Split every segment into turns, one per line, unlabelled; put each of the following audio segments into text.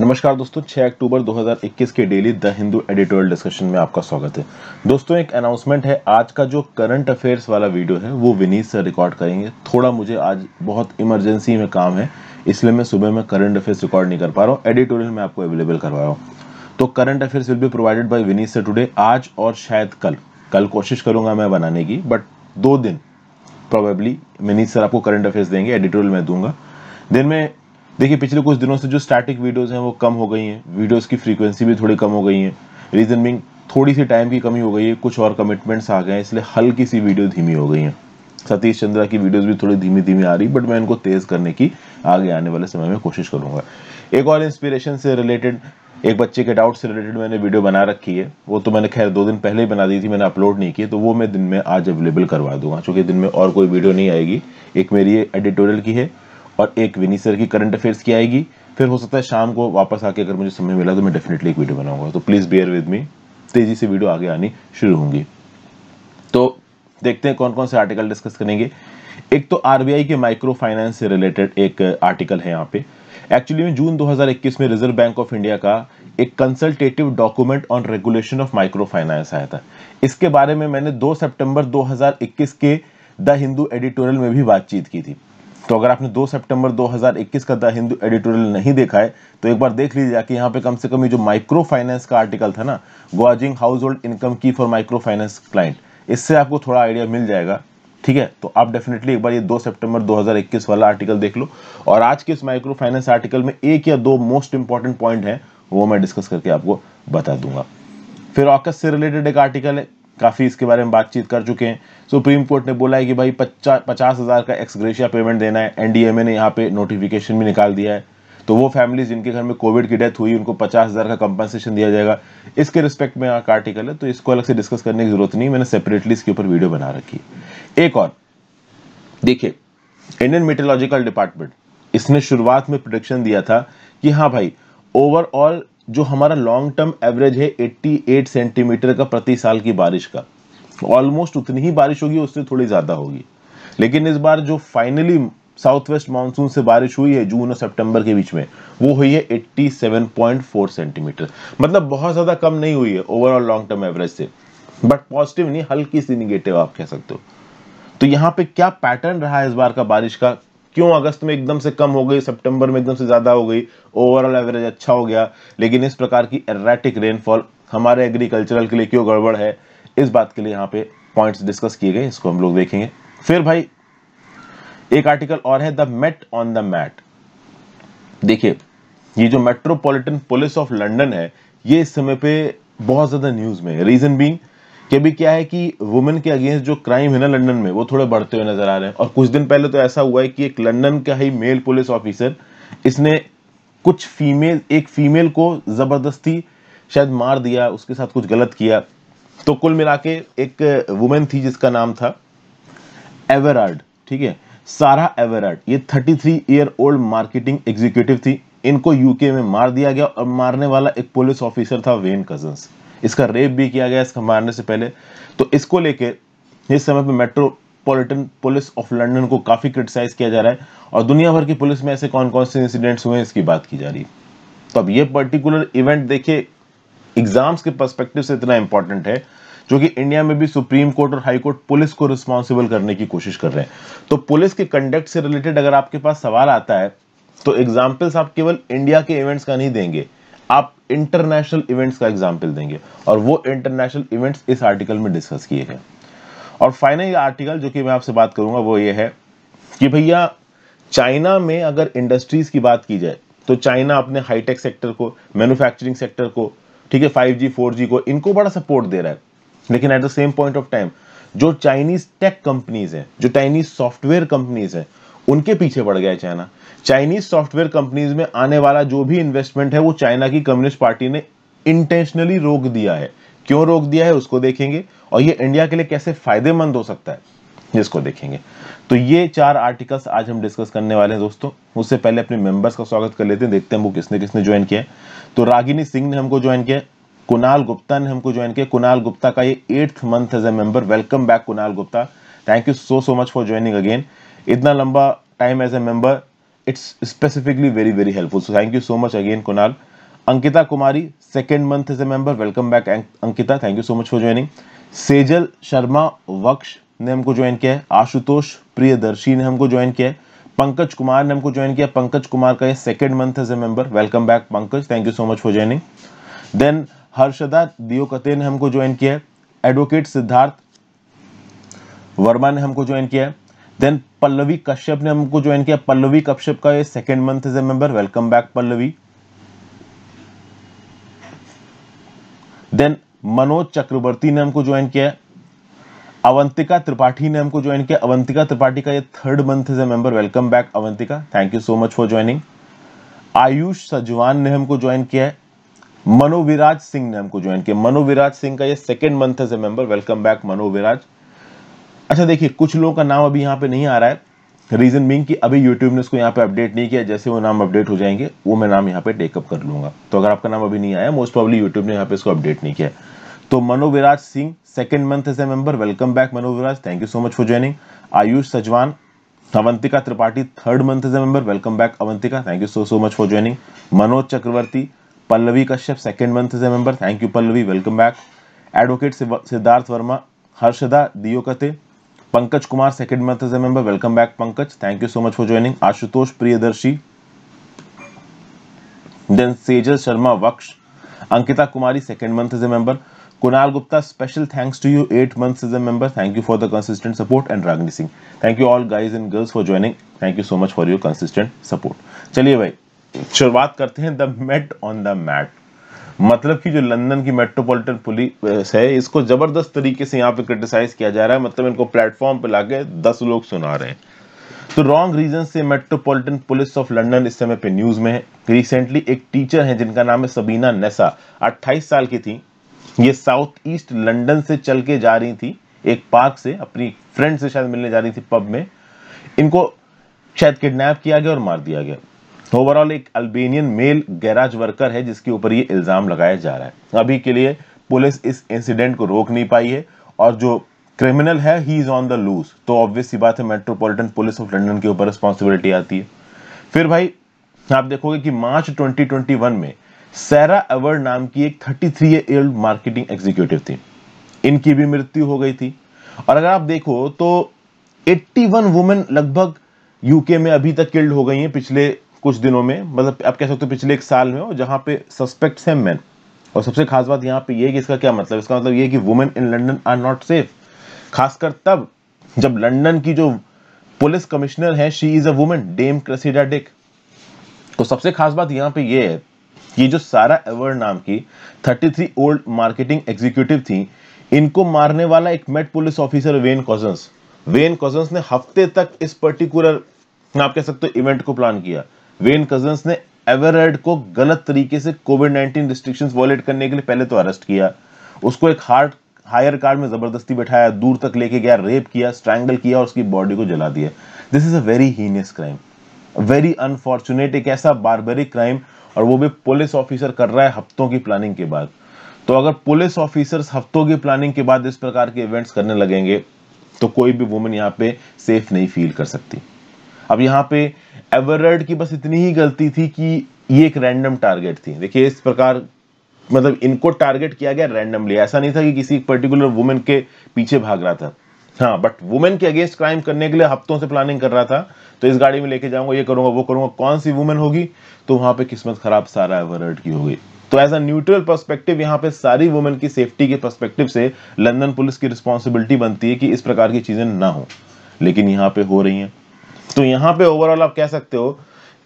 नमस्कार दोस्तों 6 अक्टूबर 2021 के daily the Hindu editorial discussion में आपका स्वागत है दोस्तों एक अनाउंसमेंट है आज का जो करंट अफेयर्स वाला वीडियो है वो विनीत सर रिकॉर्ड करेंगे थोड़ा मुझे आज बहुत इमरजेंसी में काम है इसलिए मैं सुबह में करंट अफेयर्स रिकॉर्ड नहीं कर पा रहा हूँ एडिटोरियल में आपको अवेलेबल करवा रहा हूँ तो current affairs will be provided by Vineet sir today आज और शायद कल कल कोशिश करूंगा मैं बनाने की बट दो दिन प्रोबेबली विनीत सर आपको करंट अफेयर्स देंगे एडिटोरियल में दूंगा दिन में देखिए पिछले कुछ दिनों से जो स्टैटिक वीडियोस हैं वो कम हो गई हैं वीडियोस की फ्रीक्वेंसी भी थोड़ी कम हो गई है रीज़न बिंग थोड़ी सी टाइम की कमी हो गई है कुछ और कमिटमेंट्स आ गए हैं इसलिए हल्की सी वीडियो धीमी हो गई हैं सतीश चंद्रा की वीडियोस भी थोड़ी धीमी धीमी आ रही बट मैं इनको तेज़ करने की आगे आने वाले समय में कोशिश करूँगा एक और इंस्पिरेशन से रिलेटेड एक बच्चे के डाउट से रिलेटेड मैंने वीडियो बना रखी है वो तो मैंने खैर दो दिन पहले ही बना दी थी मैंने अपलोड नहीं की तो वो मैं दिन में आज अवेलेबल करवा दूंगा चूँकि दिन में और कोई वीडियो नहीं आएगी एक मेरी ये एडिटोरियल की है और एक विनीसर की करंट अफेयर्स की आएगी फिर हो सकता है शाम को वापस आके अगर मुझे समय मिला तो मैं डेफिनेटली एक वीडियो बनाऊंगा तो प्लीज़ बेयर विद मी तेज़ी से वीडियो आगे आनी शुरू होंगी तो देखते हैं कौन कौन से आर्टिकल डिस्कस करेंगे एक तो आरबीआई के माइक्रो फाइनेंस से रिलेटेड एक आर्टिकल है यहाँ पे एक्चुअली में जून 2021 में रिजर्व बैंक ऑफ इंडिया का एक consultative document on regulation of micro finance आया था इसके बारे में मैंने 2 सितंबर 2021 के द हिंदू एडिटोरियल में भी बातचीत की थी तो अगर आपने 2 सितंबर 2021 का द हिंदू एडिटोरियल नहीं देखा है तो एक बार देख लीजिए कि यहाँ पे कम से कम ये जो माइक्रो फाइनेंस का आर्टिकल था ना गोवाजिंग हाउस होल्ड इनकम की फॉर माइक्रो फाइनेंस क्लाइंट इससे आपको थोड़ा आइडिया मिल जाएगा ठीक है तो आप डेफिनेटली एक बार ये 2 सितंबर 2021 वाला आर्टिकल देख लो और आज के इस माइक्रो फाइनेंस आर्टिकल में एक या दो मोस्ट इंपॉर्टेंट पॉइंट है वो मैं डिस्कस करके आपको बता दूंगा फिर ऑकस से रिलेटेड एक आर्टिकल है काफ़ी इसके बारे में बातचीत कर चुके हैं सुप्रीम कोर्ट ने बोला है कि भाई पचास हज़ार का एक्सग्रेशिया पेमेंट देना है एनडीएमए ने यहाँ पे नोटिफिकेशन भी निकाल दिया है तो वो फैमिली जिनके घर में कोविड की डेथ हुई उनको पचास हज़ार का कंपनसेशन दिया जाएगा इसके रिस्पेक्ट में यहाँ आर्टिकल है तो इसको अलग से डिस्कस करने की जरूरत नहीं मैंने सेपरेटली इसके ऊपर वीडियो बना रखी एक और देखिए इंडियन मेटोलॉजिकल डिपार्टमेंट इसने शुरुआत में प्रोडिक्शन दिया था कि हाँ भाई ओवरऑल जो हमारा लॉन्ग टर्म एवरेज है 88 सेंटीमीटर का प्रति साल की बारिश का ऑलमोस्ट उतनी ही बारिश होगी उससे थोड़ी ज़्यादा होगी लेकिन इस बार जो फाइनली साउथ वेस्ट मानसून से बारिश हुई है जून और सितंबर के बीच में वो हुई है 87.4 सेंटीमीटर मतलब बहुत ज़्यादा कम नहीं हुई है ओवरऑल लॉन्ग टर्म एवरेज से बट पॉजिटिव नहीं हल्की सी निगेटिव आप कह सकते हो तो यहाँ पे क्या पैटर्न रहा है इस बार का बारिश का क्यों अगस्त में एकदम से कम हो गई सितंबर में एकदम से ज़्यादा हो गई ओवरऑल एवरेज अच्छा हो गया लेकिन इस प्रकार की एरेटिक रेनफॉल हमारे एग्रीकल्चरल के लिए क्यों गड़बड़ है इस बात के लिए यहाँ पे पॉइंट डिस्कस किए गए इसको हम लोग देखेंगे फिर भाई एक आर्टिकल और है the met on the mat देखिए ये जो मेट्रोपॉलिटन पुलिस ऑफ लंडन है ये इस समय पे बहुत ज़्यादा न्यूज़ में है रीज़न बींग कि अभी क्या है कि वुमेन के अगेंस्ट जो क्राइम है ना लंदन में वो थोड़े बढ़ते हुए नजर आ रहे हैं और कुछ दिन पहले तो ऐसा हुआ है कि एक लंदन का ही मेल पुलिस ऑफिसर इसने कुछ फीमेल एक फीमेल को ज़बरदस्ती शायद मार दिया उसके साथ कुछ गलत किया तो कुल मिला के एक वुमेन थी जिसका नाम था एवरार्ड ठीक है सारा एवरार्ड ये 33 ईयर ओल्ड मार्केटिंग एग्जीक्यूटिव थी इनको यूके में मार दिया गया और मारने वाला एक पुलिस ऑफिसर था वेन कजन्स इसका रेप भी किया गया इसका मारने से पहले तो इसको लेके इस समय पे मेट्रोपॉलिटन पुलिस ऑफ लंदन को काफ़ी क्रिटिसाइज किया जा रहा है और दुनिया भर की पुलिस में ऐसे कौन कौन से इंसिडेंट्स हुए इसकी बात की जा रही है तो अब ये पर्टिकुलर इवेंट देखिए एग्जाम्स के परस्पेक्टिव से इतना इंपॉर्टेंट है जो कि इंडिया में भी सुप्रीम कोर्ट और हाई कोर्ट पुलिस को रिस्पॉन्सिबल करने की कोशिश कर रहे हैं तो पुलिस के कंडक्ट से रिलेटेड अगर आपके पास सवाल आता है तो एग्जाम्पल्स आप केवल इंडिया के इवेंट्स का नहीं देंगे आप इंटरनेशनल इवेंट्स का एग्जाम्पल देंगे और वो इंटरनेशनल इवेंट्स इस आर्टिकल में डिस्कस किए गए और फाइनल आर्टिकल जो कि मैं आपसे बात करूंगा वो ये है कि भैया चाइना में अगर इंडस्ट्रीज की बात की जाए तो चाइना अपने हाईटेक सेक्टर को मैन्युफैक्चरिंग सेक्टर को ठीक है 5G 4G को इनको बड़ा सपोर्ट दे रहा है लेकिन at the same point of time जो चाइनीज टेक कंपनीज हैं जो चाइनीज सॉफ्टवेयर कंपनीज हैं उनके पीछे पड़ गया है चाइना चाइनीज सॉफ्टवेयर कंपनीज में आने वाला जो भी इन्वेस्टमेंट है वो चाइना की कम्युनिस्ट पार्टी ने इंटेंशनली रोक दिया है क्यों रोक दिया है उसको देखेंगे और ये इंडिया के लिए कैसे फायदेमंद हो सकता है जिसको देखेंगे तो ये चार आर्टिकल्स आज हम डिस्कस करने वाले हैं दोस्तों उससे पहले अपने मेंबर्स का स्वागत कर लेते हैं देखते हैं वो किसने किसने ज्वाइन किया तो रागिनी सिंह ने हमको ज्वाइन किया कुणाल गुप्ता ने हमको ज्वाइन किया कुणाल गुप्ता का ये eighth month as a member welcome back Kunal Gupta thank you so so much for joining again इतना लंबा time as a member it's specifically very very helpful so thank you so much again kunal Ankita Kumari second month as a member welcome back Ankita thank you so much for joining Sejal Sharma वक्ष ने हमको join किया है आशुतोष प्रियदर्शी ने हमको join किया है पंकज कुमार ने हमको ज्वाइन किया पंकज कुमार का ये second month as a member welcome back Pankaj thank you so much for joining then Harshada Deokate ने हमको ज्वाइन किया है एडवोकेट सिद्धार्थ वर्मा ने हमको ज्वाइन किया है देन पल्लवी कश्यप ने हमको ज्वाइन किया पल्लवी कश्यप का ये second month is a member welcome back Pallavi then Manoj Chakravarti ने हमको ज्वाइन किया अवंतिका त्रिपाठी ने हमको ज्वाइन किया अवंतिका त्रिपाठी का ये third month is a member welcome back Avantika thank you so much for joining Ayush Sajwan ने हमको ज्वाइन किया है मनोविराज सिंह ने हमको ज्वाइन किया मनोविराज सिंह का ये second month is a member welcome back Manoviraj अच्छा देखिए कुछ लोगों का नाम अभी यहाँ पे नहीं आ रहा है रीज़न बिंग कि अभी यूट्यूब ने इसको यहाँ पे अपडेट नहीं किया जैसे वो नाम अपडेट हो जाएंगे वो मैं नाम यहाँ पे टेकअप कर लूंगा तो अगर आपका नाम अभी नहीं आया मोस्ट प्रॉब्ली यूट्यूब ने यहाँ पे इसको अपडेट नहीं किया तो Manoviraj Singh second month as a member welcome back Manoviraj thank you so much for joining Ayush Sajwan Avantika Tripathi third month as a member welcome back Avantika thank you so so much for joining Manoj Chakravarti Pallavi Kashyap second month as a member thank you Pallavi welcome back advocate Siddharth Verma Harshada Deokate Pankaj Kumar second month as a member welcome back Pankaj thank you so much for joining Ashutosh Priyadarshi then Sejal Sharma वक्ष Ankita Kumari second month as a member Kunal Gupta special thanks to you eight months as a member thank you for the consistent support and Ragini Singh thank you all guys and girls for joining thank you so much for your consistent support चलिए भाई शुरुआत करते हैं the met on the mat मतलब कि जो London की metropolitan police है इसको जबरदस्त तरीके से यहाँ पे क्रिटिसाइज किया जा रहा है मतलब इनको प्लेटफॉर्म पे लाके दस लोग सुना रहे हैं तो रॉन्ग रीजन से मेट्रोपॉलिटन पुलिस ऑफ लंदन इस समय पे न्यूज में है रिसेंटली एक टीचर है जिनका नाम है सबीना नेसा अट्ठाईस साल की थी ये साउथ ईस्ट लंडन से चल के जा रही थी एक पार्क से अपनी फ्रेंड से शायद मिलने जा रही थी पब में इनको शायद किडनैप किया गया और मार दिया गया ओवरऑल एक अल्बेनियन मेल गैराज वर्कर है जिसके ऊपर ये इल्ज़ाम लगाया जा रहा है अभी के लिए पुलिस इस इंसिडेंट को रोक नहीं पाई है और जो क्रिमिनल है he is on the loose तो ऑब्वियस सी बात है मेट्रोपॉलिटन पुलिस ऑफ लंडन के ऊपर रिस्पॉन्सिबिलिटी आती है फिर भाई आप देखोगे कि मार्च 2021 में सैरा एवर्ड नाम की एक 33 थ्री ओल्ड मार्केटिंग एग्जीक्यूटिव थी इनकी भी मृत्यु हो गई थी और अगर आप देखो तो 81 वुमेन लगभग यूके में अभी तक किल्ड हो गई हैं पिछले कुछ दिनों में मतलब आप कह सकते हो पिछले एक साल में हो जहाँ पे सस्पेक्ट्स हैं मैन और सबसे खास बात यहाँ पे ये कि इसका क्या मतलब इसका मतलब ये कि women in London are not safe खासकर तब जब लंडन की जो पुलिस कमिश्नर है she is a women Dame Cressida Dick तो सबसे खास बात यहाँ पे ये है कि जो सारा एवर नाम की 33 ओल्ड मार्केटिंग एग्जीक्यूटिव थी इनको मारने वाला एक Met police officer Wayne Couzens Wayne Couzens ने हफ्ते तक इस पर्टिकुलर आप कह सकते हो इवेंट को प्लान किया वेन कजन्स ने एवरेड को गलत तरीके से कोविड 19 रिस्ट्रिक्शन वॉलेट करने के लिए पहले तो अरेस्ट किया उसको एक हार्ट हायर कार में जबरदस्ती बैठाया दूर तक लेके गया रेप किया स्ट्रैंगल किया और उसकी बॉडी को जला दिया this is a very heinous crime very unfortunate एक ऐसा बारबेरिक क्राइम और वो भी पुलिस ऑफिसर कर रहा है हफ्तों की प्लानिंग के बाद तो अगर पुलिस ऑफिसर्स हफ्तों की प्लानिंग के बाद इस प्रकार के इवेंट्स करने लगेंगे तो कोई भी वुमेन यहाँ पे सेफ नहीं फील कर सकती अब यहाँ पे एवरर्ड की बस इतनी ही गलती थी कि ये एक रैंडम टारगेट थी देखिए इस प्रकार मतलब इनको टारगेट किया गया रैंडमली ऐसा नहीं था कि किसी एक पर्टिकुलर वुमेन के पीछे भाग रहा था हाँ बट वुमेन के अगेंस्ट क्राइम करने के लिए हफ्तों से प्लानिंग कर रहा था तो इस गाड़ी में लेके जाऊंगा ये करूंगा वो करूंगा कौन सी वुमेन होगी तो वहां पे किस्मत खराब सारा एवरर्ड की होगी तो एज अ न्यूट्रल परस्पेक्टिव यहाँ पे सारी वुमेन की सेफ्टी के परस्पेक्टिव से लंदन पुलिस की रिस्पॉन्सिबिलिटी बनती है कि इस प्रकार की चीजें ना हो लेकिन यहाँ पे हो रही हैं तो यहाँ पे ओवरऑल आप कह सकते हो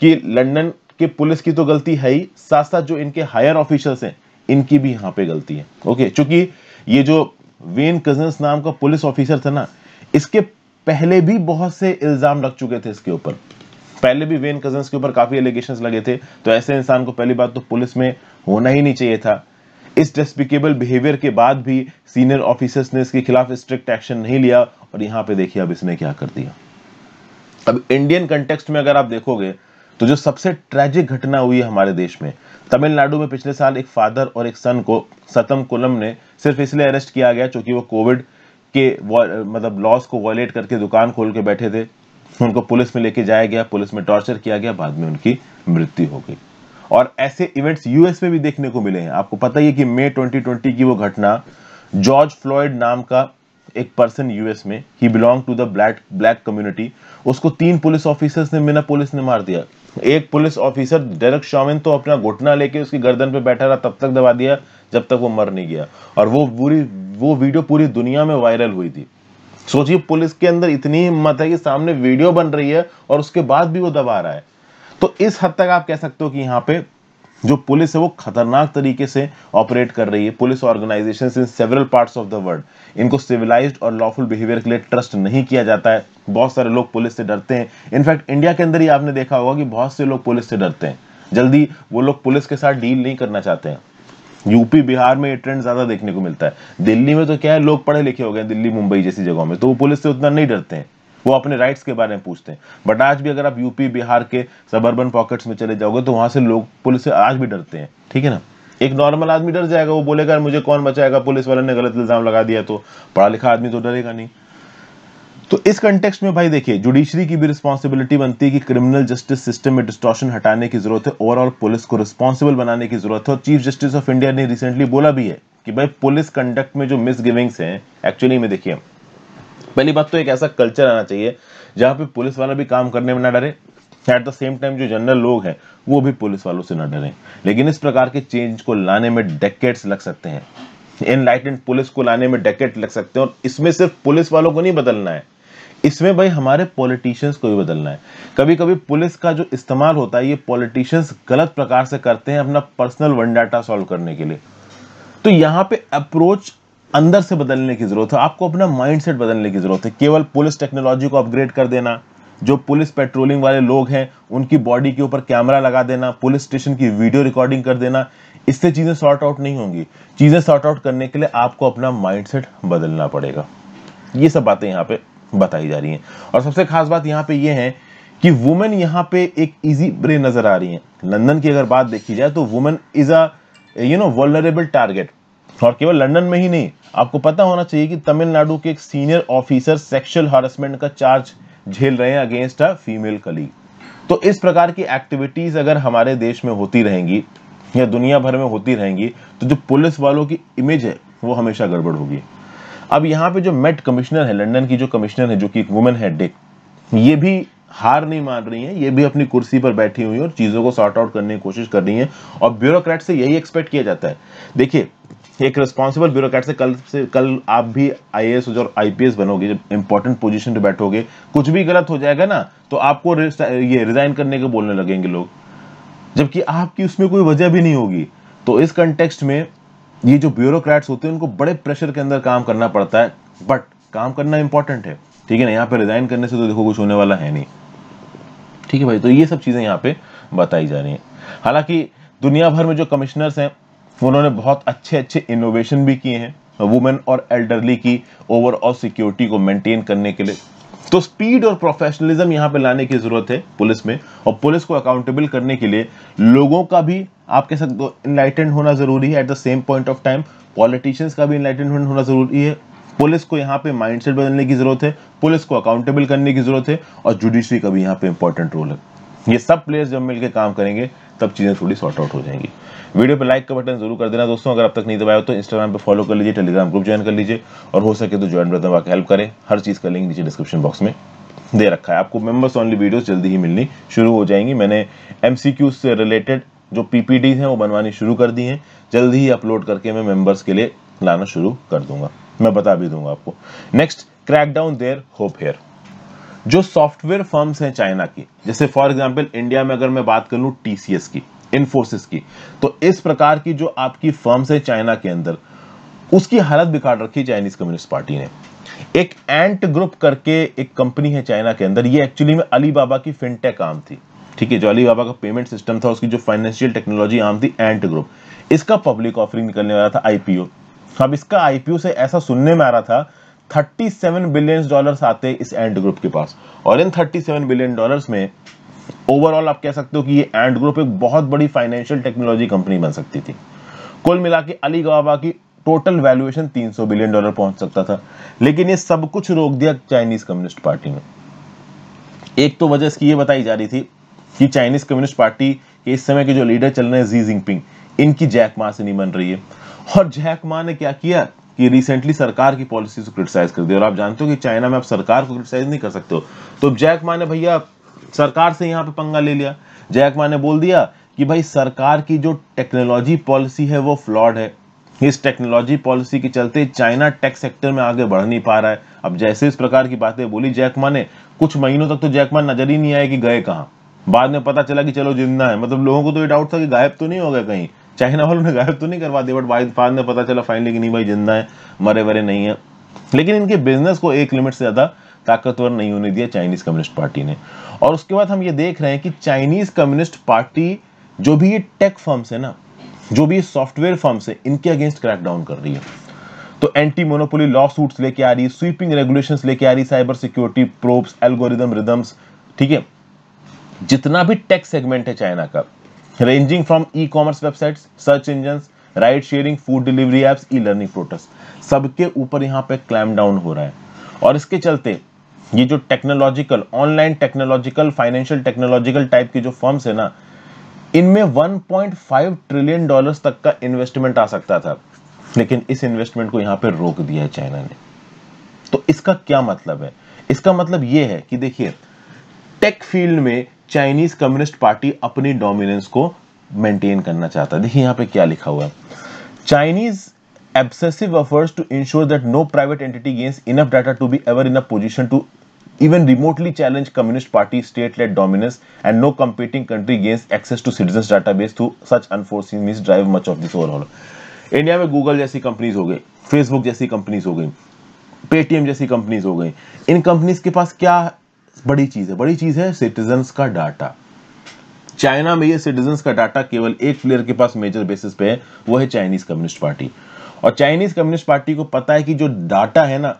कि लंदन के पुलिस की तो गलती है ही साथ साथ जो इनके हायर ऑफिसर्स हैं इनकी भी यहाँ पे गलती है ओके चूंकि ये जो वेन कजन्स नाम का पुलिस ऑफिसर था ना इसके पहले भी बहुत से इल्जाम लग चुके थे इसके ऊपर पहले भी वेन कजन्स के ऊपर काफी एलिगेशन लगे थे तो ऐसे इंसान को पहली बात तो पुलिस में होना ही नहीं चाहिए था इस डेस्पिकेबल बिहेवियर के बाद भी सीनियर ऑफिसर्स ने इसके खिलाफ स्ट्रिक्ट एक्शन नहीं लिया और यहाँ पे देखिए अब इसने क्या कर दिया अब इंडियन कंटेक्सट में अगर आप देखोगे तो जो सबसे ट्रेजिक घटना हुई है हमारे देश में तमिलनाडु में पिछले साल एक फादर और एक सन को सतम कुलम ने सिर्फ इसलिए अरेस्ट किया गया क्योंकि वो कोविड के मतलब लॉस को वॉयलेट करके दुकान खोल के बैठे थे उनको पुलिस में लेके जाया गया पुलिस में टॉर्चर किया गया बाद में उनकी मृत्यु हो गई और ऐसे इवेंट्स यूएस में भी देखने को मिले हैं आपको पता ही है कि मई 2020 की वो घटना जॉर्ज फ्लॉयड नाम का एक पर्सन यूएस में ही belong to the black black community उसको तीन पुलिस ऑफिसर्स ने मिना पुलिस ने मार दिया एक पुलिस ऑफिसर डेरक शॉमिन तो अपना घुटना लेके उसकी गर्दन पे बैठा रहा तब तक दबा दिया जब तक वो मर नहीं गया और वो पूरी वो वीडियो पूरी दुनिया में वायरल हुई थी सोचिए पुलिस के अंदर इतनी हिम्मत है कि सामने वीडियो बन रही है और उसके बाद भी वो दबा रहा है तो इस हद तक आप कह सकते हो कि यहाँ पे जो पुलिस है वो खतरनाक तरीके से ऑपरेट कर रही है police organisation in several part of the world इनको सिविलाइज और लॉफुल बिहेवियर के लिए ट्रस्ट नहीं किया जाता है बहुत सारे लोग पुलिस से डरते हैं इनफैक्ट इंडिया के अंदर ही आपने देखा होगा कि बहुत से लोग पुलिस से डरते हैं जल्दी वो लोग पुलिस के साथ डील नहीं करना चाहते हैं यूपी बिहार में ये ट्रेंड ज्यादा देखने को मिलता है दिल्ली में तो क्या है लोग पढ़े लिखे हो गए दिल्ली मुंबई जैसी जगहों में तो वो पुलिस से उतना नहीं डरते हैं वो अपने राइट्स के बारे में पूछते हैं बट आज भी अगर आप यूपी बिहार के सब अर्बन पॉकेट्स में चले जाओगे तो वहां से लोग पुलिस से आज भी डरते हैं ठीक है ना एक नॉर्मल आदमी डर जाएगा वो बोलेगा मुझे कौन बचाएगा पुलिस वाले ने गलत इल्जाम लगा दिया तो पढ़ा लिखा आदमी तो डरेगा नहीं तो इस कंटेक्स्ट में भाई देखिए जुडिशरी की भी रिस्पॉन्सिबिलिटी बनती है कि क्रिमिनल जस्टिस सिस्टम में डिस्ट्रॉशन हटाने की जरूरत है ओवरऑल पुलिस को रिस्पॉन्सिबल बनाने की जरूरत है और चीफ जस्टिस ऑफ इंडिया ने रिसेंटली बोला भी है कि भाई पुलिस कंडक्ट में जो मिस गिविंग्स हैं एक्चुअली में देखिए पहली बात तो एक ऐसा कल्चर आना चाहिए जहां पे पुलिस वाला भी काम करने में ना डरे एट द सेम टाइम जो जनरल लोग हैं वो भी पुलिस वालों से ना डरे लेकिन इस प्रकार के चेंज को लाने में डेकेट्स लग सकते हैं इनलाइटेड पुलिस को लाने में डेकेट लग सकते हैं और इसमें सिर्फ पुलिस वालों को नहीं बदलना है इसमें भाई हमारे पॉलिटिशियंस को भी बदलना है कभी कभी पुलिस का जो इस्तेमाल होता है ये पॉलिटिशियंस गलत प्रकार से करते हैं अपना पर्सनल वन डाटा सॉल्व करने के लिए तो यहां पे अप्रोच अंदर से बदलने की ज़रूरत है आपको अपना माइंडसेट बदलने की ज़रूरत है केवल पुलिस टेक्नोलॉजी को अपग्रेड कर देना जो पुलिस पेट्रोलिंग वाले लोग हैं उनकी बॉडी के ऊपर कैमरा लगा देना पुलिस स्टेशन की वीडियो रिकॉर्डिंग कर देना इससे चीज़ें सॉर्ट आउट नहीं होंगी चीज़ें सॉर्ट आउट करने के लिए आपको अपना माइंडसेट बदलना पड़ेगा ये सब बातें यहाँ पे बताई जा रही हैं और सबसे खास बात यहाँ पे ये है कि वुमेन यहाँ पे एक इजी ब्रे नज़र आ रही है लंदन की अगर बात देखी जाए तो women is a you know vulnerable target और केवल लंदन में ही नहीं आपको पता होना चाहिए कि तमिलनाडु के एक सीनियर ऑफिसर सेक्सुअल हरासमेंट का चार्ज झेल रहे हैं अगेंस्ट अ फीमेल कलीग तो इस प्रकार की एक्टिविटीज अगर हमारे देश में होती रहेंगी या दुनिया भर में होती रहेंगी तो जो पुलिस वालों की इमेज है वो हमेशा गड़बड़ होगी अब यहाँ पे जो मेट कमिश्नर है लंदन की जो कमिश्नर है जो कि एक वुमेन है डिक ये भी हार नहीं मान रही है ये भी अपनी कुर्सी पर बैठी हुई है और चीज़ों को सॉर्ट आउट करने की कोशिश कर रही है और ब्यूरोक्रेट से यही एक्सपेक्ट किया जाता है देखिए एक रिस्पॉन्सिबल ब्यूरोक्रेट से कल से कल आप भी आई एस और आई बनोगे जब इंपॉर्टेंट पोजिशन पे बैठोगे कुछ भी गलत हो जाएगा ना तो आपको ये रिजाइन करने के बोलने लगेंगे लोग जबकि आपकी उसमें कोई वजह भी नहीं होगी तो इस कंटेक्स्ट में ये जो ब्यूरोक्रेट्स होते हैं उनको बड़े प्रेशर के अंदर काम करना पड़ता है बट काम करना इंपॉर्टेंट है ठीक है ना यहाँ पे रिजाइन करने से तो देखो कुछ होने वाला है नहीं ठीक है भाई तो ये सब चीज़ें यहाँ पे बताई जा रही है हालांकि दुनिया भर में जो कमिश्नर्स हैं उन्होंने बहुत अच्छे अच्छे इनोवेशन भी किए हैं वुमेन और एल्डरली की ओवरऑल सिक्योरिटी को मेंटेन करने के लिए तो स्पीड और प्रोफेशनलिज्म यहाँ पे लाने की जरूरत है पुलिस में और पुलिस को अकाउंटेबल करने के लिए लोगों का भी आपके साथ इनलाइटेंड होना जरूरी है at the same point of time politicians का भी इनलाइटेंड होना जरूरी है पुलिस को यहाँ पे माइंडसेट बदलने की जरूरत है पुलिस को अकाउंटेबल करने की जरूरत है और जुडिशरी का भी यहाँ पे इंपॉर्टेंट रोल है ये सब प्लेयर्स जब मिलकर काम करेंगे तब चीज़ें थोड़ी सॉर्ट आउट हो जाएंगी वीडियो पे लाइक का बटन जरूर कर देना दोस्तों अगर अब तक नहीं दबाया तो इंस्टाग्राम पे फॉलो कर लीजिए टेलीग्राम ग्रुप ज्वाइन कर लीजिए और हो सके तो ज्वाइन ब्रदर वाक हेल्प करें हर चीज़ का लिंक नीचे डिस्क्रिप्शन बॉक्स में दे रखा है आपको मेंबर्स ऑनली वीडियोस जल्दी ही मिलनी शुरू हो जाएंगी मैंने एम से रिलेटेड जो पीपीडी हैं वो बनवानी शुरू कर दी हैं जल्दी ही अपलोड करके मैं मेम्बर्स के लिए लाना शुरू कर दूंगा मैं बता भी दूंगा आपको next crackdown there hope here जो सॉफ्टवेयर फर्म्स हैं चाइना की जैसे फॉर एग्जांपल इंडिया में अगर मैं बात कर लू टीसीएस की इन्फोसिस की तो इस प्रकार की जो आपकी फर्म्स है चाइना के अंदर उसकी हालत बिगाड़ रखी चाइनीज कम्युनिस्ट पार्टी ने एक एंट ग्रुप करके एक कंपनी है चाइना के अंदर ये एक्चुअली में अली बाबा की फिनटेक आम थी ठीक है जो अली बाबा का पेमेंट सिस्टम था उसकी जो फाइनेंशियल टेक्नोलॉजी आम थी एंट ग्रुप इसका पब्लिक ऑफरिंग निकलने वाला था आईपीओ अब इसका आईपीओ से ऐसा सुनने में आ रहा था 37 बिलियन डॉलर्स आते इस एंड ग्रुप के पास और इन 37 बिलियन डॉलर्स में ओवरऑल आप कह सकते हो कि ये एंड ग्रुप एक बहुत बड़ी फाइनेंशियल टेक्नोलॉजी कंपनी बन सकती थी कुल मिला के अली गवाबा की टोटल वैल्यूएशन 300 बिलियन डॉलर पहुंच सकता था लेकिन ये सब कुछ रोक दिया चाइनीज कम्युनिस्ट पार्टी ने एक तो वजह इसकी ये बताई जा रही थी कि चाइनीज कम्युनिस्ट पार्टी के इस समय के जो लीडर चल रहे हैं जी जिनपिंग इनकी जैकमा से नहीं बन रही है और जैकमा ने क्या किया कि रिसेंटली सरकार की पॉलिसी को क्रिटिसाइज कर दी और आप जानते हो कि चाइना में आप सरकार को क्रिटिसाइज नहीं कर सकते हो तो जैक मा ने भैया सरकार से यहाँ पे पंगा ले लिया जैक मा ने बोल दिया कि भाई सरकार की जो टेक्नोलॉजी पॉलिसी है वो फ्लॉड है इस टेक्नोलॉजी पॉलिसी के चलते चाइना टेक सेक्टर में आगे बढ़ नहीं पा रहा है अब जैसे इस प्रकार की बातें बोली जैकमा ने कुछ महीनों तक तो जैकमा नजर ही नहीं आया कि गए कहाँ बाद में पता चला कि चलो जिंदा है मतलब लोगों को तो ये डाउट था कि गायब तो नहीं हो गए कहीं चाइना वालों ने गायब तो नहीं करवा दिया बट बाद में पता चला फाइनली कि नहीं भाई जिंदा है मरे वरे नहीं है लेकिन इनके बिजनेस को एक लिमिट से ज़्यादा ताकतवर नहीं होने दिया चाइनीज़ कम्युनिस्ट पार्टी ने और उसके बाद हम ये देख रहे हैं कि चाइनीज़ कम्युनिस्ट पार्टी जो भी ये टेक फर्म्स है ना जो भी सॉफ्टवेयर फर्म्स है इनके अगेंस्ट क्रैक डाउन कर रही है तो एंटी मोनोपोली लॉ सूट लेके आ रही स्वीपिंग रेगुलेशन लेके आ रही cyber security probes algorithm rhythms ठीक है जितना भी टेक सेगमेंट है चाइना का ranging from e commerce website search engine ride sharing food delivery apps e learning protest सबके ऊपर यहाँ पे क्लैम डाउन हो रहा है और इसके चलते ये जो technological online technological financial technological type की जो फर्म्स है ना इनमें 1.5 ट्रिलियन डॉलर्स तक का इन्वेस्टमेंट आ सकता था लेकिन इस इन्वेस्टमेंट को यहां पे रोक दिया है चाइना ने तो इसका क्या मतलब है इसका मतलब यह है कि देखिए टेक फील्ड में चाइनीज कम्युनिस्ट पार्टी अपनी डोमिनेंस को मेंटेन करना चाहता देखिए यहां पे क्या लिखा हुआ है Chinese obsessive efforts to ensure that no private entity gains enough data to be ever in a position to even remotely challenge Communist Party state led dominance and no competing country gains access to citizen database through such enforcing mean drive much of this overall India में Google जैसी companies हो गई Facebook जैसी companies हो गई Paytm जैसी companies हो गई इन कंपनीज के पास क्या बड़ी चीज़ है बड़ी चीज़ है सिटीजन्स का डाटा चाइना में ये सिटीजन्स का डाटा केवल एक प्लेयर के पास मेजर बेसिस पे है वो है चाइनीज कम्युनिस्ट पार्टी और चाइनीज कम्युनिस्ट पार्टी को पता है कि जो डाटा है ना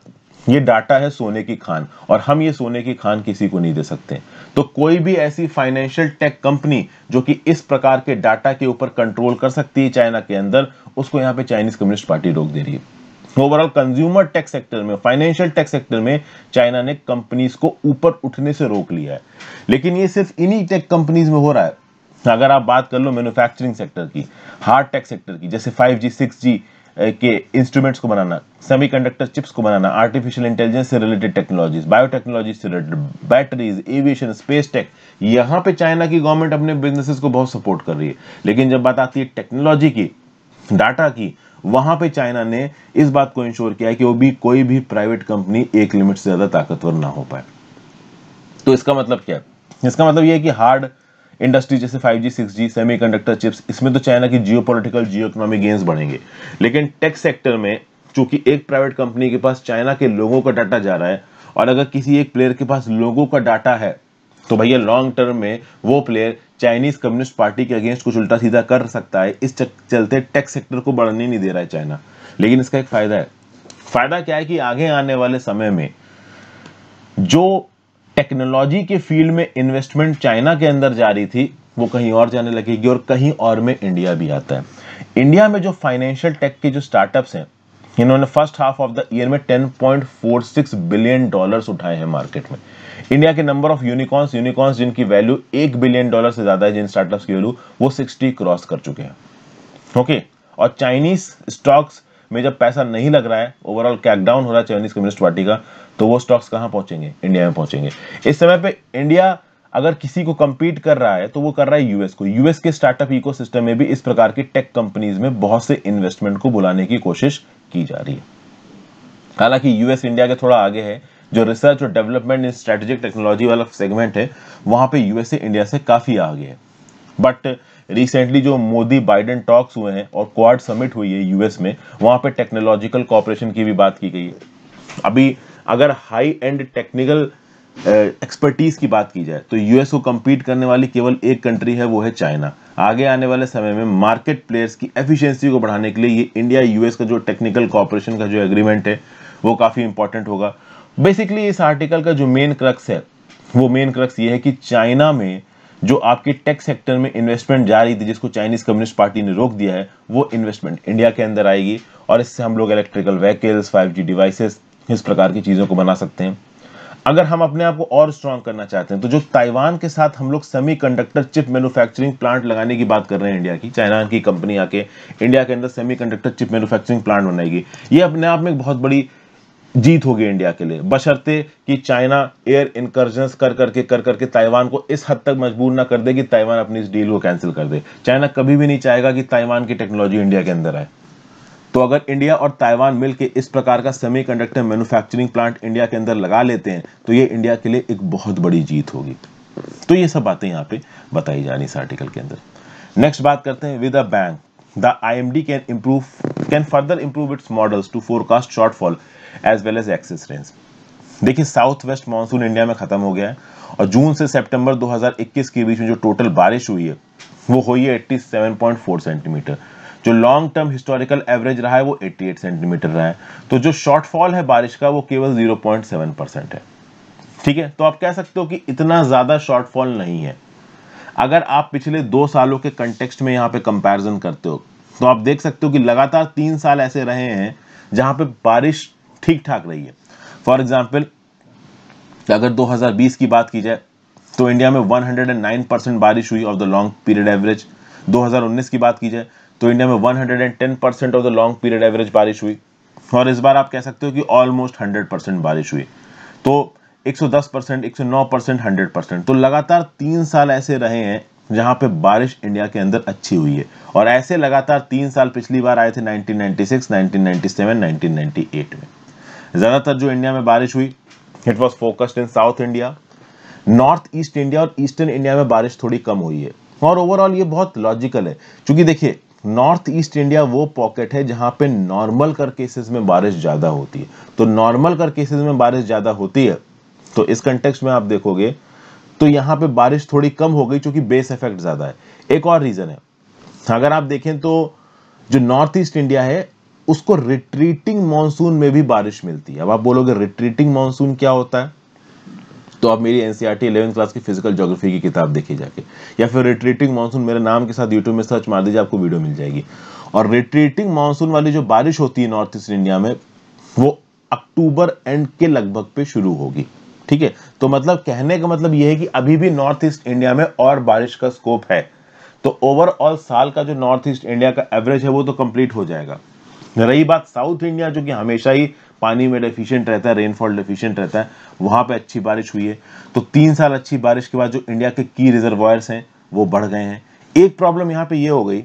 ये डाटा है सोने की खान और हम ये सोने की खान किसी को नहीं दे सकते तो कोई भी ऐसी फाइनेंशियल टेक कंपनी जो कि इस प्रकार के डाटा के ऊपर कंट्रोल कर सकती है चाइना के अंदर उसको यहां पे चाइनीज कम्युनिस्ट पार्टी रोक दे रही है ओवरऑल कंज्यूमर टेक सेक्टर में फाइनेंशियल टेक सेक्टर में चाइना ने कंपनीज को ऊपर उठने से रोक लिया है लेकिन ये सिर्फ इन्हीं टेक कंपनीज में हो रहा है अगर आप बात कर लो मैन्युफैक्चरिंग सेक्टर की हार्ड टेक सेक्टर की जैसे 5G 6G के इंस्ट्रूमेंट्स को बनाना सेमीकंडक्टर चिप्स को बनाना आर्टिफिशियल इंटेलिजेंस से रिलेटेड टेक्नोलॉजीज बायोटेक्नोलॉजी से related batteries aviation space tech यहाँ पे चाइना की गवर्नमेंट अपने बिजनेसेस को बहुत सपोर्ट कर रही है लेकिन जब बात आती है टेक्नोलॉजी की डाटा की वहां पे चाइना ने इस बात को इंश्योर किया कि वो भी कोई भी प्राइवेट कंपनी एक लिमिट से ज्यादा ताकतवर ना हो पाए तो इसका मतलब क्या है इसका मतलब ये है कि हार्ड इंडस्ट्री जैसे 5G, 6G, सेमीकंडक्टर चिप्स इसमें तो चाइना की geo political geo economic gains बढ़ेंगे लेकिन टेक सेक्टर में चूंकि एक प्राइवेट कंपनी के पास चाइना के लोगों का डाटा जा रहा है और अगर किसी एक प्लेयर के पास लोगों का डाटा है तो भैया लॉन्ग टर्म में वो प्लेयर चाइनीज कम्युनिस्ट पार्टी के अगेंस्ट कुछ उल्टा सीधा कर सकता है इस चलते टेक सेक्टर को बढ़ने नहीं दे रहा है चाइना लेकिन इसका एक फायदा है फायदा क्या है कि आगे आने वाले समय में जो टेक्नोलॉजी के फील्ड में इन्वेस्टमेंट चाइना के अंदर जा रही थी वो कहीं और जाने लगेगी और कहीं और में इंडिया भी आता है इंडिया में जो फाइनेंशियल टेक के जो स्टार्टअप्स हैं इन्होंने first half of the year में 10.46 बिलियन डॉलर्स उठाए हैं मार्केट में इंडिया के नंबर ऑफ यूनिकॉर्स यूनिकॉर्स जिनकी वैल्यू एक बिलियन डॉलर से ज्यादा है जिन स्टार्टअप्स की वैल्यू वो सिक्सटी क्रॉस कर चुके हैं ओके okay? और चाइनीज स्टॉक्स में जब पैसा नहीं लग रहा है ओवरऑल कैकडाउन हो रहा है चाइनीज कम्युनिस्ट पार्टी का तो वो स्टॉक्स कहाँ पहुंचेंगे इंडिया में पहुंचेंगे इस समय पे इंडिया अगर किसी को compete कर रहा है तो वो कर रहा है यूएस को यूएस के स्टार्टअप इकोसिस्टम में भी इस प्रकार की टेक कंपनीज में बहुत से इन्वेस्टमेंट को बुलाने की कोशिश की जा रही है हालांकि यूएस इंडिया के थोड़ा आगे है जो रिसर्च और डेवलपमेंट इन स्ट्रेटेजिक टेक्नोलॉजी वाला सेगमेंट है वहाँ पे यूएसए इंडिया से काफ़ी आगे है बट रिसेंटली जो मोदी बाइडेन टॉक्स हुए हैं और क्वाड समिट हुई है यूएस में वहाँ पे टेक्नोलॉजिकल कॉपरेशन की भी बात की गई है अभी अगर हाई एंड टेक्निकल एक्सपर्टीज़ की बात की जाए तो यूएस को कम्पीट करने वाली केवल एक कंट्री है वो है चाइना आगे आने वाले समय में मार्केट प्लेयर्स की एफिशिएंसी को बढ़ाने के लिए ये इंडिया यूएस का जो टेक्निकल कॉपरेशन का जो एग्रीमेंट है वो काफ़ी इंपॉर्टेंट होगा बेसिकली इस आर्टिकल का जो मेन क्रक्स है वो मेन क्रक्स ये है कि चाइना में जो आपके टेक सेक्टर में इन्वेस्टमेंट जा रही थी जिसको चाइनीज कम्युनिस्ट पार्टी ने रोक दिया है वो इन्वेस्टमेंट इंडिया के अंदर आएगी और इससे हम लोग इलेक्ट्रिकल व्हीकल्स जी डिवाइसेस इस प्रकार की चीज़ों को बना सकते हैं अगर हम अपने आप को और स्ट्रांग करना चाहते हैं तो जो ताइवान के साथ हम लोग semiconductor chip manufacturing plant लगाने की बात कर रहे हैं इंडिया की चाइना की कंपनी आके इंडिया के अंदर semiconductor chip manufacturing plant बनाएगी ये अपने आप में एक बहुत बड़ी जीत होगी इंडिया के लिए बशर्ते कि चाइना एयर इंकर्जन कर करके कर करके ताइवान को इस हद तक मजबूर ना कर दे कि ताइवान अपनी इस डील को कैंसिल कर दे चाइना कभी भी नहीं चाहेगा कि ताइवान की टेक्नोलॉजी इंडिया के अंदर आए तो अगर इंडिया और ताइवान मिलकर इस प्रकार का सेमीकंडक्टर मैन्युफैक्चरिंग प्लांट इंडिया के अंदर लगा लेते हैं तो ये इंडिया के लिए एक बहुत बड़ी जीत होगी तो ये सब बातें यहाँ पे बताई जानी इस आर्टिकल के अंदर नेक्स्ट बात करते हैं with a bank the IMD can improve can further improve its models to forecast shortfall as well as excess rains. देखिए साउथ वेस्ट मानसून इंडिया में ख़त्म हो गया है और जून से सितंबर 2021 के बीच में जो टोटल बारिश हुई है वो हुई है 87.4 सेंटीमीटर जो लॉन्ग टर्म हिस्टोरिकल एवरेज रहा है वो 88 सेंटीमीटर रहा है तो जो शॉर्टफॉल है बारिश का वो केवल 0.7 परसेंट है ठीक है तो आप कह सकते हो कि इतना ज़्यादा शॉर्टफॉल नहीं है अगर आप पिछले दो सालों के कंटेक्सट में यहाँ पे कंपैरिजन करते हो तो आप देख सकते हो कि लगातार तीन साल ऐसे रहे हैं जहां पे बारिश ठीक ठाक रही है फॉर एग्जाम्पल अगर 2020 की बात की जाए तो इंडिया में 109 परसेंट बारिश हुई of the long period average 2019 की बात की जाए तो इंडिया में 110 percent of the long period average बारिश हुई और इस बार आप कह सकते हो कि ऑलमोस्ट 100 परसेंट बारिश हुई तो 110 परसेंट एक परसेंट हंड्रेड परसेंट तो लगातार तीन साल ऐसे रहे हैं जहां पे बारिश इंडिया के अंदर अच्छी हुई है और ऐसे लगातार तीन साल पिछली बार आए थे 1996, 1997, 1998 में ज़्यादातर जो इंडिया में बारिश हुई it was focused in south India north east India और ईस्टर्न इंडिया में बारिश थोड़ी कम हुई है और ओवरऑल ये बहुत लॉजिकल है क्योंकि देखिए नॉर्थ ईस्ट इंडिया वो पॉकेट है जहां पे नॉर्मल कर केसेस में बारिश ज़्यादा होती है तो नॉर्मल कर केसेस में बारिश ज़्यादा होती है तो इस कंटेक्स में आप देखोगे तो यहां पे बारिश थोड़ी कम हो गई क्योंकि बेस इफेक्ट ज़्यादा है एक और रीज़न है अगर आप देखें तो जो नॉर्थ ईस्ट इंडिया है उसको रिट्रीटिंग मानसून में भी बारिश मिलती है अब आप बोलोगे रिट्रीटिंग मानसून क्या होता है तो आप मेरी एनसीईआरटी इलेवन क्लास की फिजिकल ज्योग्राफी की किताब देखिए जाके या फिर रिट्रीटिंग मानसून मेरे नाम के साथ यूट्यूब में सर्च मार दीजिए आपको वीडियो मिल जाएगी और रिट्रीटिंग मानसून वाली जो बारिश होती है नॉर्थ ईस्ट इंडिया में वो अक्टूबर एंड के लगभग पे शुरू होगी ठीक है तो मतलब कहने का मतलब यह है कि अभी भी नॉर्थ ईस्ट इंडिया में और बारिश का स्कोप है तो ओवरऑल साल का जो नॉर्थ ईस्ट इंडिया का एवरेज है वो तो कंप्लीट हो जाएगा रही बात साउथ इंडिया जो कि हमेशा ही पानी में डेफिशिएंट रहता है रेनफॉल डेफिशिएंट रहता है वहां पे अच्छी बारिश हुई है तो तीन साल अच्छी बारिश के बाद जो इंडिया के की रिजर्वायर्स हैं वो बढ़ गए हैं एक प्रॉब्लम यहाँ पे ये हो गई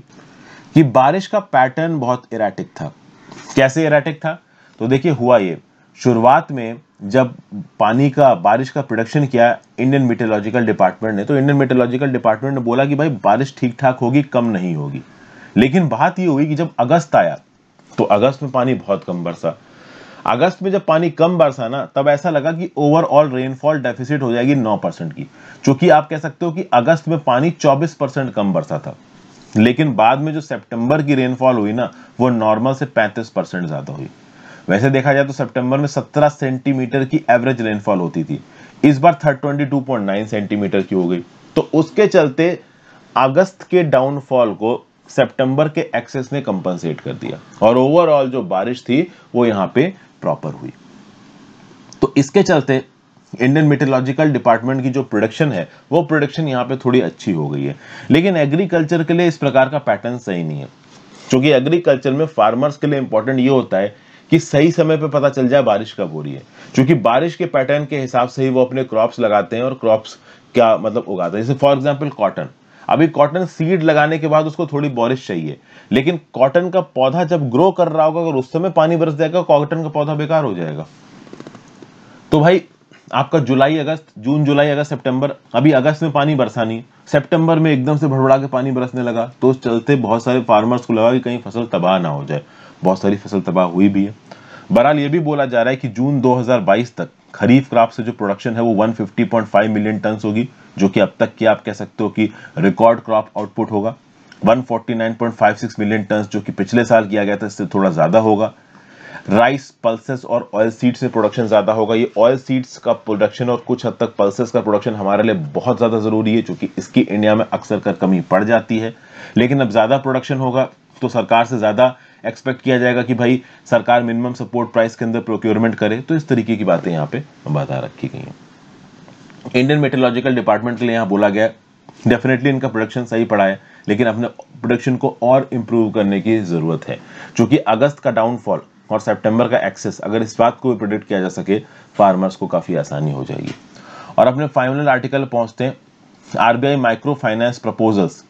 कि बारिश का पैटर्न बहुत इराटिक था कैसे इराटिक था तो देखिए हुआ ये शुरुआत में जब पानी का बारिश का प्रोडक्शन किया इंडियन मेटोलॉजिकल डिपार्टमेंट ने तो इंडियन मेटोलॉजिकल डिपार्टमेंट ने बोला कि भाई बारिश ठीक ठाक होगी कम नहीं होगी लेकिन बात ये हुई कि जब अगस्त आया तो अगस्त में पानी बहुत कम बरसा अगस्त में जब पानी कम बरसा ना तब ऐसा लगा कि ओवरऑल रेनफॉल डेफिसिट हो जाएगी 9 परसेंट की चूंकि आप कह सकते हो कि अगस्त में पानी 24 परसेंट कम बरसा था लेकिन बाद में जो सितंबर की रेनफॉल हुई ना वो नॉर्मल से 35 परसेंट ज़्यादा हुई वैसे देखा जाए तो सितंबर में 17 सेंटीमीटर की एवरेज रेनफॉल होती थी इस बार थर्ड 22.9 सेंटीमीटर की हो गई तो उसके चलते अगस्त के डाउनफॉल को सितंबर के एक्सेस ने कंपनसेट कर दिया और ओवरऑल जो बारिश थी वो यहाँ पे प्रॉपर हुई तो इसके चलते इंडियन मेटोलॉजिकल डिपार्टमेंट की जो प्रोडक्शन है वो प्रोडक्शन यहाँ पे थोड़ी अच्छी हो गई है लेकिन एग्रीकल्चर के लिए इस प्रकार का पैटर्न सही नहीं है क्योंकि एग्रीकल्चर में फार्मर्स के लिए इंपॉर्टेंट ये होता है कि सही समय पे पता चल जाए बारिश कब हो रही है क्योंकि बारिश के पैटर्न के हिसाब से ही वो अपने क्रॉप्स लगाते हैं और क्रॉप्स क्या मतलब उगाते हैं जैसे फॉर एग्जाम्पल कॉटन अभी कॉटन सीड लगाने के बाद उसको थोड़ी बारिश चाहिए लेकिन कॉटन का पौधा जब ग्रो कर रहा होगा अगर उस समय पानी बरस जाएगा कॉटन का पौधा बेकार हो जाएगा तो भाई आपका जुलाई अगस्त जून जुलाई अगस्त सितंबर अभी अगस्त में पानी बरसानी सितंबर में एकदम से भड़बड़ा के पानी बरसने लगा तो चलते बहुत सारे फार्मर्स को लगा कि कहीं फसल तबाह ना हो जाए बहुत सारी फसल तबाह हुई भी है बहरहाल ये भी बोला जा रहा है कि जून 2022 तक खरीफ क्रॉप से जो प्रोडक्शन है वो 150.5 मिलियन टन होगी जो कि अब तक की आप कह सकते हो कि रिकॉर्ड क्रॉप आउटपुट होगा 149.56 मिलियन टन जो कि पिछले साल किया गया था इससे थोड़ा ज़्यादा होगा राइस पल्सेस और ऑयल सीड्स से प्रोडक्शन ज़्यादा होगा ये ऑयल सीड्स का प्रोडक्शन और कुछ हद तक पल्सेस का प्रोडक्शन हमारे लिए बहुत ज़्यादा ज़रूरी है क्योंकि इसकी इंडिया में अक्सर कर कमी पड़ जाती है लेकिन अब ज़्यादा प्रोडक्शन होगा तो सरकार से ज़्यादा एक्सपेक्ट किया जाएगा कि भाई सरकार मिनिमम सपोर्ट प्राइस के अंदर प्रोक्योरमेंट करे तो इस तरीके की बातें यहाँ पे बता रखी गई हैं इंडियन मेट्रोलॉजिकल डिपार्टमेंट के लिए यहाँ बोला गया डेफिनेटली इनका प्रोडक्शन सही पड़ा है लेकिन अपने प्रोडक्शन को और इम्प्रूव करने की ज़रूरत है चूंकि अगस्त का डाउनफॉल और सेप्टेम्बर का एक्सेस अगर इस बात को भी प्रोडिक्ट किया जा सके फार्मर्स को काफ़ी आसानी हो जाएगी और अपने फाइनल आर्टिकल पहुंचते हैं RBI micro finance proposals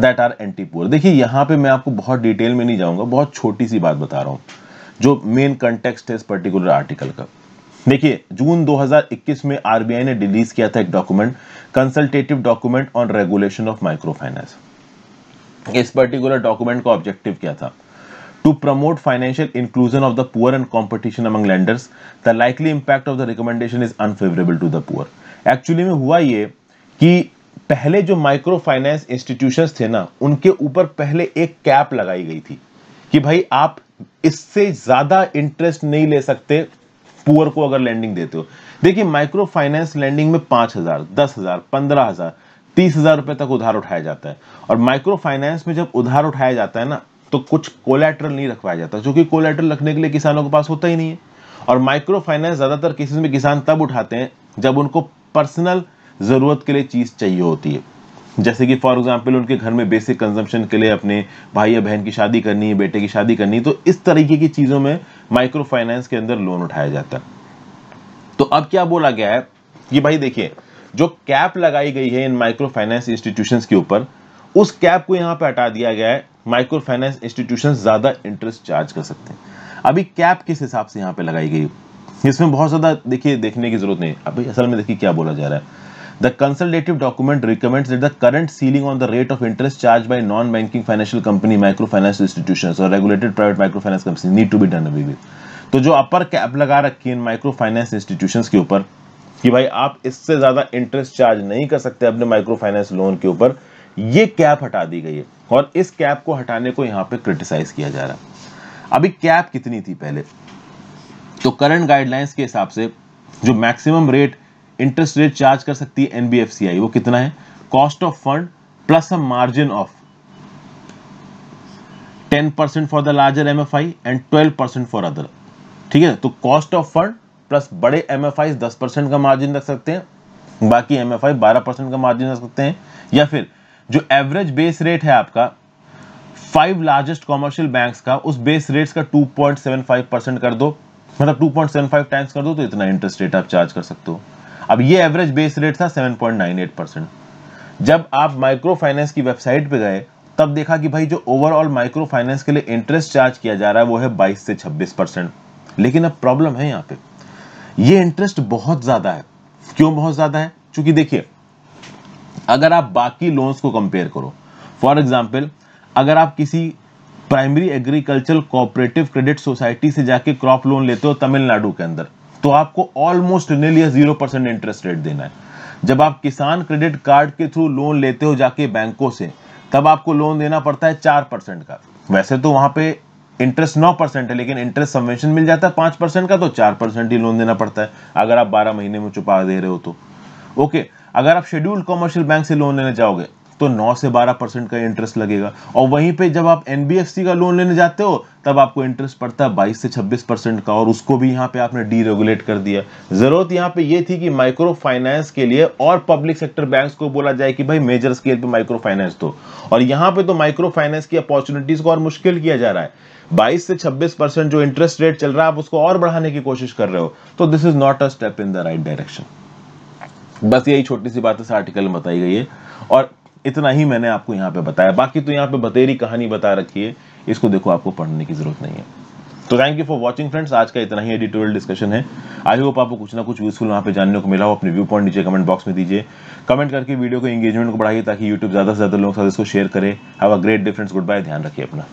that are anti poor देखिए यहां पे मैं आपको बहुत डिटेल में नहीं जाऊंगा बहुत छोटी सी बात बता रहा हूं जो मेन कंटेक्सट है इस पर्टिकुलर आर्टिकल का देखिए जून 2021 में आरबीआई ने रिलीज किया था एक document consultative document on regulation of micro finance इस पर्टिकुलर डॉक्यूमेंट का ऑब्जेक्टिव क्या था to promote financial inclusion of the poor and competition among lenders the likely impact of the recommendation is unfavourable to the poor actually में हुआ ये कि पहले जो माइक्रो फाइनेंस इंस्टीट्यूशंस थे ना उनके ऊपर पहले एक कैप लगाई गई थी कि भाई आप इससे ज्यादा इंटरेस्ट नहीं ले सकते पुअर को अगर लैंडिंग देते हो देखिए माइक्रो फाइनेंस लैंडिंग में पांच हजार दस हजार पंद्रह हजार तीस हजार रुपए तक उधार उठाया जाता है और माइक्रो फाइनेंस में जब उधार उठाया जाता है ना तो कुछ कोलेट्रल नहीं रखवाया जाता क्योंकि कोलेट्रल रखने के लिए किसानों के पास होता ही नहीं है और माइक्रो फाइनेंस ज्यादातर केसेस में किसान तब उठाते हैं जब उनको पर्सनल ज़रूरत के लिए चीज़ चाहिए होती है जैसे कि फॉर एग्जाम्पल उनके घर में बेसिक कंजम्पशन के लिए अपने भाई या बहन की शादी करनी है बेटे की शादी करनी है तो इस तरीके की चीज़ों में माइक्रो फाइनेंस के अंदर लोन उठाया जाता है तो अब क्या बोला गया है कि भाई देखिए जो कैप लगाई गई है इन माइक्रो फाइनेंस इंस्टीट्यूशन के ऊपर उस कैप को यहाँ पर हटा दिया गया है माइक्रो फाइनेंस इंस्टीट्यूशन ज़्यादा इंटरेस्ट चार्ज कर सकते हैं अभी कैप किस हिसाब से यहाँ पे लगाई गई इसमें बहुत ज़्यादा देखिए देखने की जरूरत नहीं अभी असल में देखिए क्या बोला जा रहा है The consultative document recommends that the current ceiling on the rate of interest charged by non-banking financial company, microfinance institutions or regulated private microfinance companies need to be done away with. तो जो upper cap लगा रखी है micro finance institutions के ऊपर कि भाई आप इससे ज़्यादा इंटरेस्ट चार्ज नहीं कर सकते अपने माइक्रो फाइनेंस लोन के ऊपर ये कैप हटा दी गई है और इस कैप को हटाने को यहाँ पे क्रिटिसाइज किया जा रहा अभी कैप कितनी थी पहले तो करंट गाइडलाइंस के हिसाब से जो maximum rate interest rate charge कर सकती है एनबीएफसीआई वो कितना है cost of fund plus a margin of 10 percent for the larger M F I and twelve percent for other ठीक है तो कॉस्ट ऑफ फंड प्लस बड़े एम एफ आई दस परसेंट का मार्जिन रख सकते हैं बाकी एम एफ आई बारह परसेंट का मार्जिन रख सकते हैं या फिर जो एवरेज बेस रेट है आपका फाइव लार्जेस्ट कॉमर्शियल बैंक का उस बेस रेट का two point seven five percent कर दो मतलब two point seven five times कर दो तो इतना इंटरेस्ट रेट आप चार्ज कर सकते हो अब ये एवरेज बेस रेट था 7.98 परसेंट जब आप माइक्रो फाइनेंस की वेबसाइट पे गए तब देखा कि भाई जो ओवरऑल माइक्रो फाइनेंस के लिए इंटरेस्ट चार्ज किया जा रहा है वो है बाईस से छब्बीस परसेंट लेकिन अब प्रॉब्लम है यहाँ पे ये इंटरेस्ट बहुत ज़्यादा है क्यों बहुत ज़्यादा है क्योंकि देखिए अगर आप बाकी लोन्स को कंपेयर करो फॉर एग्जाम्पल अगर आप किसी primary agriculture cooperative credit society से जाके क्रॉप लोन लेते हो तमिलनाडु के अंदर तो आपको almost linearly zero percent interest rate देना है जब आप किसान क्रेडिट कार्ड के थ्रू लोन लेते हो जाके बैंकों से तब आपको लोन देना पड़ता है चार परसेंट का वैसे तो वहां पे इंटरेस्ट नौ परसेंट है लेकिन इंटरेस्ट सबवेंशन मिल जाता है पांच परसेंट का तो चार परसेंट ही लोन देना पड़ता है अगर आप बारह महीने में चुका दे रहे हो तो ओके अगर आप शेड्यूल्ड कॉमर्शियल बैंक से लोन लेने जाओगे तो 9 से 12 परसेंट का इंटरेस्ट लगेगा और वहीं पे जब आप एनबीएफसी का लोन लेने जाते हो तब आपको इंटरेस्ट पड़ता है 22 से 26 परसेंट का और उसको भी यहाँ पे आपने डीरेगुलेट कर दिया जरूरत यहाँ पे ये थी कि माइक्रो फाइनेंस के लिए और पब्लिक सेक्टर बैंक को बोला जाए कि भाई मेजर स्केल पे माइक्रो फाइनेंस दो और यहाँ पे तो माइक्रो फाइनेंस की अपॉर्चुनिटीज को और मुश्किल किया जा रहा है 22 से 26 परसेंट जो इंटरेस्ट रेट चल रहा है आप उसको और बढ़ाने की कोशिश कर रहे हो तो this is not a step in the right direction बस यही छोटी सी बात इस आर्टिकल में बताई गई है और इतना ही मैंने आपको यहाँ पे बताया बाकी तो यहाँ पे बतेरी कहानी बता रखी है इसको देखो आपको पढ़ने की जरूरत नहीं है तो thank you for watching friends आज का इतना ही एडिटोरियल डिस्कशन है आई होप आपको कुछ ना कुछ यूजफुल वहाँ पे जानने को मिला हो अपने व्यू पॉइंट नीचे कमेंट बॉक्स में दीजिए कमेंट करके वीडियो को एंगेजमेंट को बढ़ाइए ताकि यूट्यूब ज़्यादा से ज़्यादा लोग साथ इसको शेयर करें have a great difference goodbye ध्यान रखिए अपना